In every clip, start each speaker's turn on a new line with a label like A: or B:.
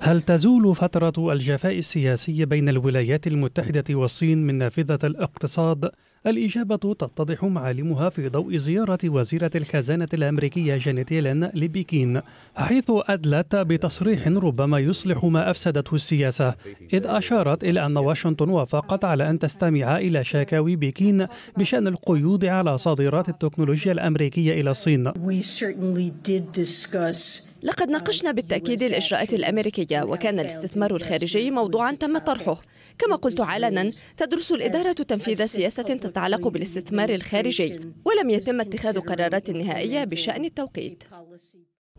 A: هل تزول فترة الجفاء السياسي بين الولايات المتحدة والصين من نافذة الاقتصاد؟ الإجابة تتضح معالمها في ضوء زيارة وزيرة الخزانة الأمريكية جانيت يلين لبكين، حيث أدلت بتصريح ربما يصلح ما أفسدته السياسة، إذ أشارت إلى أن واشنطن وافقت على أن تستمع إلى شكاوي بكين بشأن القيود على صادرات التكنولوجيا الأمريكية إلى الصين.
B: لقد ناقشنا بالتأكيد الإجراءات الأمريكية وكان الاستثمار الخارجي موضوعا تم طرحه كما قلت علنا تدرس الإدارة تنفيذ سياسة تتعلق بالاستثمار الخارجي ولم يتم اتخاذ قرارات نهائية بشأن التوقيت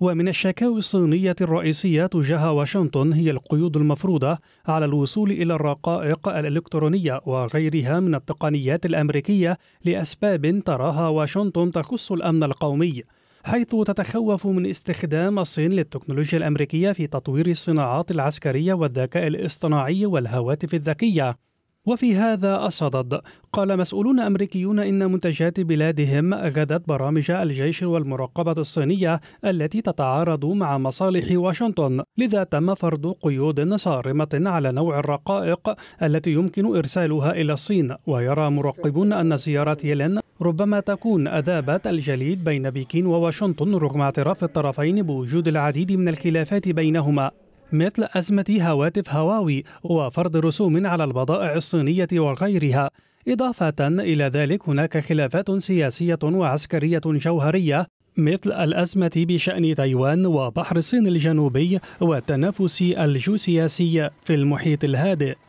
A: ومن الشكاوي الصينية الرئيسية تجاه واشنطن هي القيود المفروضة على الوصول إلى الرقائق الإلكترونية وغيرها من التقنيات الأمريكية لأسباب تراها واشنطن تخص الأمن القومي حيث تتخوف من استخدام الصين للتكنولوجيا الأمريكية في تطوير الصناعات العسكرية والذكاء الاصطناعي والهواتف الذكية وفي هذا الصدد قال مسؤولون أمريكيون إن منتجات بلادهم غدت برامج الجيش والمراقبة الصينية التي تتعارض مع مصالح واشنطن لذا تم فرض قيود صارمة على نوع الرقائق التي يمكن إرسالها إلى الصين ويرى مراقبون أن زيارة يلين ربما تكون أذابت الجليد بين بكين وواشنطن رغم اعتراف الطرفين بوجود العديد من الخلافات بينهما مثل أزمة هواتف هواوي وفرض رسوم على البضائع الصينية وغيرها إضافة إلى ذلك هناك خلافات سياسية وعسكرية جوهرية مثل الأزمة بشأن تايوان وبحر الصين الجنوبي والتنافس الجيوسياسي في المحيط الهادئ